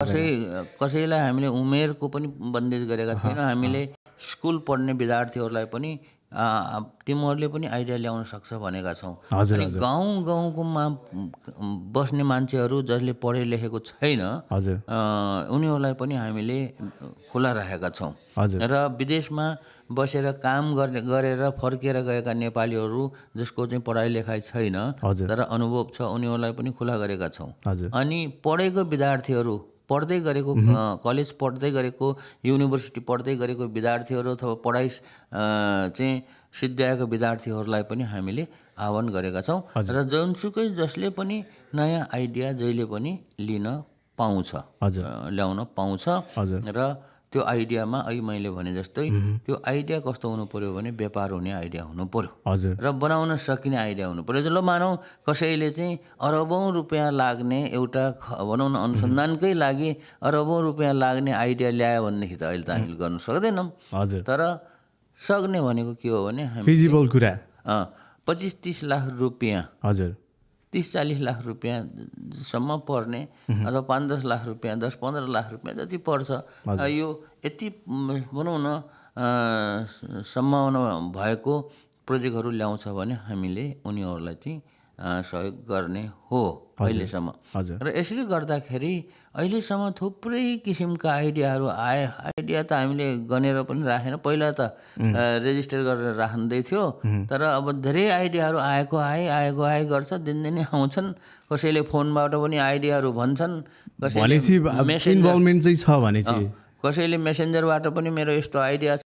कसै कसैलाई हामीले उमेरको पनि बन्देज गरेका छैनौँ हामीले स्कुल पढ्ने विद्यार्थीहरूलाई पनि तिमीहरूले पनि आइडिया ल्याउन सक्छ भनेका छौँ अनि गाउँ गाउँकोमा बस्ने मान्छेहरू जसले पढे लेखेको छैन उनीहरूलाई पनि हामीले खुला राखेका छौँ र विदेशमा बसेर काम गर्ने गरेर फर्केर गएका नेपालीहरू जसको चाहिँ पढाइ लेखाइ छैन तर अनुभव छ उनीहरूलाई पनि खुला गरेका छौँ अनि पढेको विद्यार्थीहरू पढ्दै गरेको कलेज पढ्दै गरेको युनिभर्सिटी पढ्दै गरेको विद्यार्थीहरू अथवा पढाइ चाहिँ सिद्ध्याएको विद्यार्थीहरूलाई पनि हामीले आह्वान गरेका छौँ र जुनसुकै जसले पनि नयाँ आइडिया जहिले पनि लिन पाउँछ ल्याउन पाउँछ र त्यो आइडियामा अघि मैले भने जस्तै त्यो आइडिया कस्तो हुनु पऱ्यो भने व्यापार हुने आइडिया हुनु पऱ्यो हजुर र बनाउन सकिने आइडिया हुनु पऱ्यो जसलाई मानौँ कसैले चाहिँ अरबौँ रुपियाँ लाग्ने एउटा भनौँ न अनुसन्धानकै लागि अरबौँ रुपियाँ लाग्ने आइडिया ल्यायो भनेदेखि त अहिले त हामीले गर्नु सक्दैनौँ हजुर तर सक्ने भनेको के हो भने फिजिबल कुरा पच्चिस तिस लाख रुपियाँ हजुर तिस चालिस लाख रुपियाँसम्म पर्ने अथवा पाँच दस लाख रुपियाँ दस पन्ध्र लाख रुपियाँ जति पर्छ यो यति भनौँ न सम्भावना भएको प्रोजेक्टहरू ल्याउँछ भने हामीले उनीहरूलाई चाहिँ सहयोग गर्ने हो अहिलेसम्म र यसरी गर्दाखेरि अहिलेसम्म थुप्रै किसिमका आइडियाहरू आए आइडिया त हामीले गनेर पनि राखेन पहिला त रेजिस्टर गरेर राख्दै थियो तर अब धेरै आइडियाहरू आएको आए आएको आए गर्छ दिनदिनै आउँछन् कसैले फोनबाट पनि आइडियाहरू भन्छन् कसैले मेसेन्जरबाट पनि मेरो यस्तो आइडिया